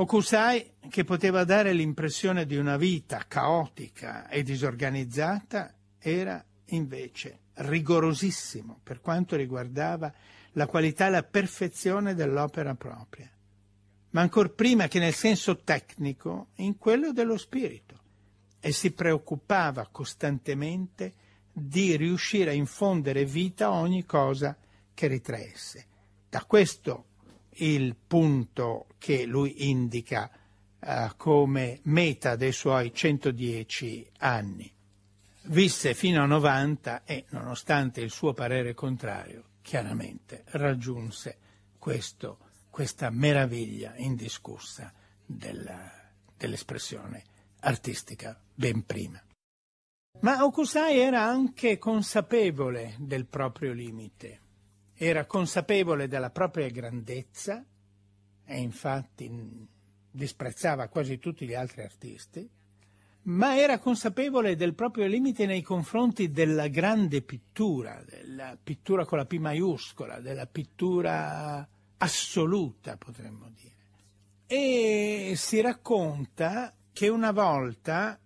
Okusai, che poteva dare l'impressione di una vita caotica e disorganizzata, era invece rigorosissimo per quanto riguardava la qualità e la perfezione dell'opera propria, ma ancor prima che nel senso tecnico, in quello dello spirito, e si preoccupava costantemente di riuscire a infondere vita a ogni cosa che ritraesse. Da questo il punto che lui indica eh, come meta dei suoi 110 anni. Visse fino a 90 e, nonostante il suo parere contrario, chiaramente raggiunse questo, questa meraviglia indiscussa della, dell'espressione artistica ben prima. Ma Okusai era anche consapevole del proprio limite era consapevole della propria grandezza e infatti disprezzava quasi tutti gli altri artisti, ma era consapevole del proprio limite nei confronti della grande pittura, della pittura con la P maiuscola, della pittura assoluta, potremmo dire. E si racconta che una volta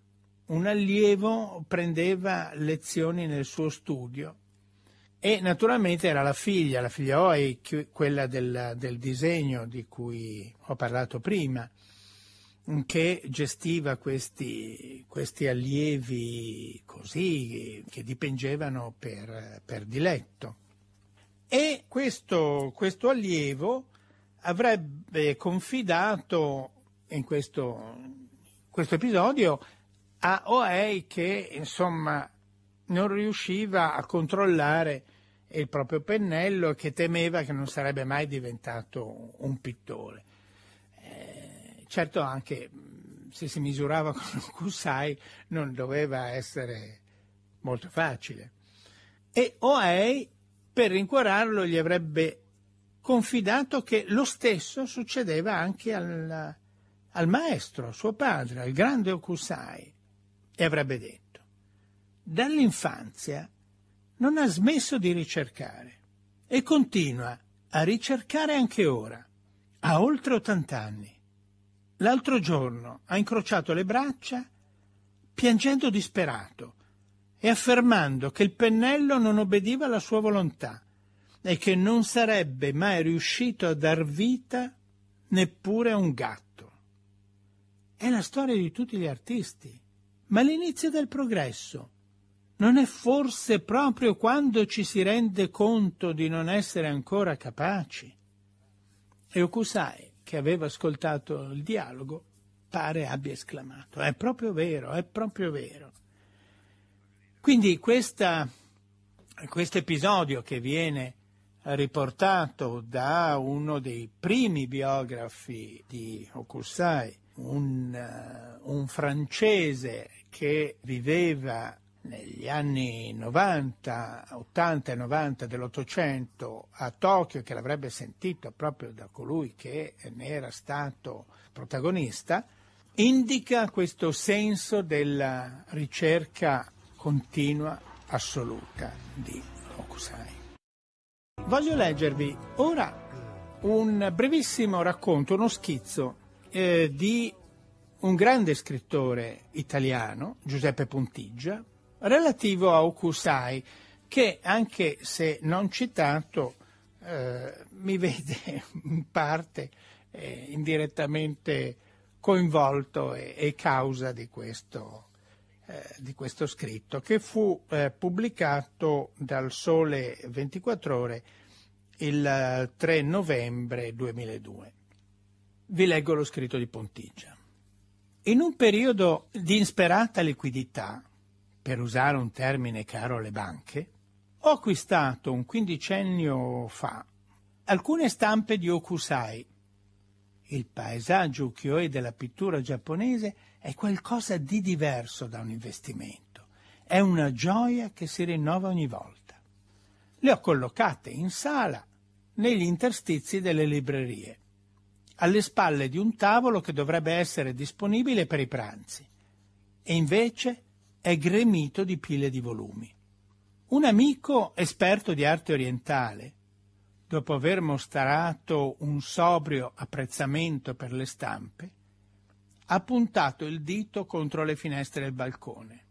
un allievo prendeva lezioni nel suo studio e naturalmente era la figlia, la figlia Oi, quella del, del disegno di cui ho parlato prima, che gestiva questi, questi, allievi così, che dipingevano per, per diletto. E questo, questo, allievo avrebbe confidato in questo, questo episodio a Oei che insomma non riusciva a controllare e il proprio pennello e che temeva che non sarebbe mai diventato un pittore. Eh, certo anche mm, se si misurava con un Kusai non doveva essere molto facile. E Oei per rincuorarlo gli avrebbe confidato che lo stesso succedeva anche al, al maestro, suo padre, al grande Okusai, e avrebbe detto, dall'infanzia non ha smesso di ricercare e continua a ricercare anche ora, ha oltre 80 anni. L'altro giorno ha incrociato le braccia piangendo disperato e affermando che il pennello non obbediva alla sua volontà e che non sarebbe mai riuscito a dar vita neppure a un gatto. È la storia di tutti gli artisti, ma l'inizio del progresso non è forse proprio quando ci si rende conto di non essere ancora capaci? E Okusai, che aveva ascoltato il dialogo, pare abbia esclamato, è proprio vero, è proprio vero. Quindi questo episodio che viene riportato da uno dei primi biografi di Okusai, un, eh, un francese che viveva negli anni 90, 80 e 90 dell'Ottocento a Tokyo, che l'avrebbe sentito proprio da colui che ne era stato protagonista, indica questo senso della ricerca continua, assoluta di Hokusai. Voglio leggervi ora un brevissimo racconto, uno schizzo eh, di un grande scrittore italiano, Giuseppe Pontigia, relativo a Okusai, che anche se non citato eh, mi vede in parte eh, indirettamente coinvolto e, e causa di questo, eh, di questo, scritto, che fu eh, pubblicato dal Sole 24 ore il 3 eh, novembre 2002. Vi leggo lo scritto di Pontigia. In un periodo di insperata liquidità, per usare un termine caro alle banche, ho acquistato un quindicennio fa alcune stampe di Okusai. Il paesaggio ukiyo-e della pittura giapponese è qualcosa di diverso da un investimento. È una gioia che si rinnova ogni volta. Le ho collocate in sala, negli interstizi delle librerie, alle spalle di un tavolo che dovrebbe essere disponibile per i pranzi. E invece è gremito di pile di volumi. Un amico esperto di arte orientale, dopo aver mostrato un sobrio apprezzamento per le stampe, ha puntato il dito contro le finestre del balcone.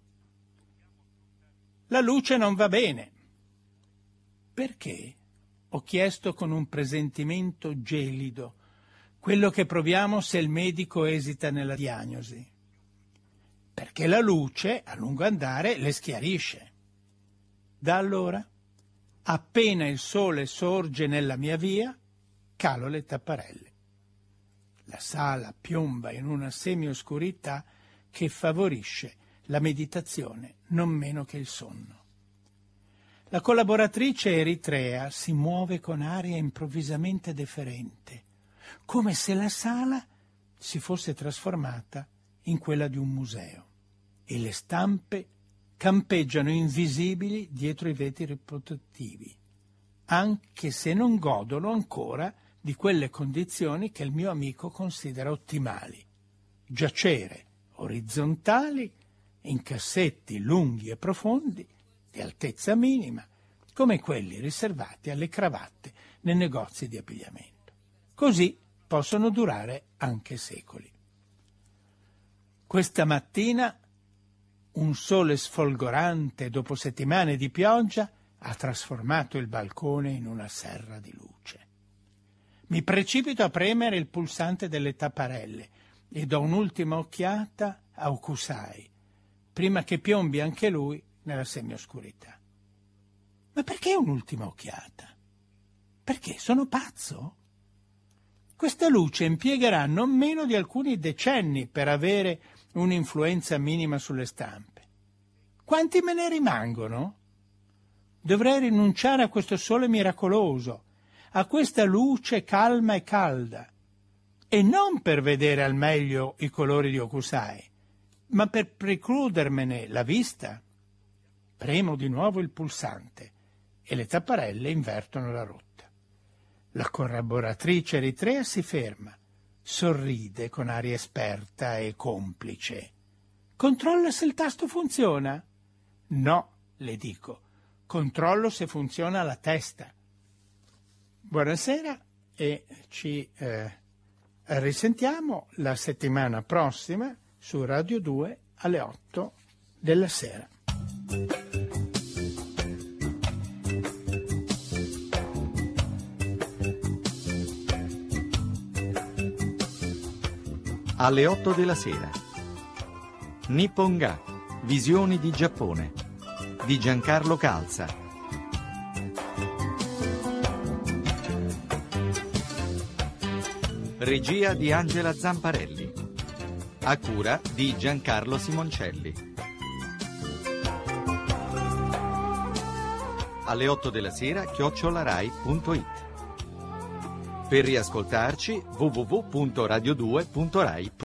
La luce non va bene. Perché? ho chiesto con un presentimento gelido, quello che proviamo se il medico esita nella diagnosi perché la luce a lungo andare le schiarisce. Da allora, appena il sole sorge nella mia via, calo le tapparelle. La sala piomba in una semioscurità che favorisce la meditazione non meno che il sonno. La collaboratrice eritrea si muove con aria improvvisamente deferente, come se la sala si fosse trasformata in quella di un museo e le stampe campeggiano invisibili dietro i vetri protettivi, anche se non godono ancora di quelle condizioni che il mio amico considera ottimali. Giacere orizzontali, in cassetti lunghi e profondi, di altezza minima, come quelli riservati alle cravatte nei negozi di abbigliamento. Così possono durare anche secoli. Questa mattina un sole sfolgorante dopo settimane di pioggia ha trasformato il balcone in una serra di luce. Mi precipito a premere il pulsante delle tapparelle e do un'ultima occhiata a Okusai, prima che piombi anche lui nella semioscurità. Ma perché un'ultima occhiata? Perché sono pazzo? Questa luce impiegherà non meno di alcuni decenni per avere un'influenza minima sulle stampe. Quanti me ne rimangono? Dovrei rinunciare a questo sole miracoloso, a questa luce calma e calda, e non per vedere al meglio i colori di Okusai, ma per precludermene la vista. Premo di nuovo il pulsante e le tapparelle invertono la rotta. La corroboratrice eritrea si ferma Sorride con aria esperta e complice. Controlla se il tasto funziona. No, le dico. Controllo se funziona la testa. Buonasera e ci eh, risentiamo la settimana prossima su Radio 2 alle 8 della sera. alle 8 della sera. Nipponga, visioni di Giappone, di Giancarlo Calza. Regia di Angela Zamparelli. A cura di Giancarlo Simoncelli. Alle 8 della sera chiocciolarai.it per riascoltarci www.radio2.rai.it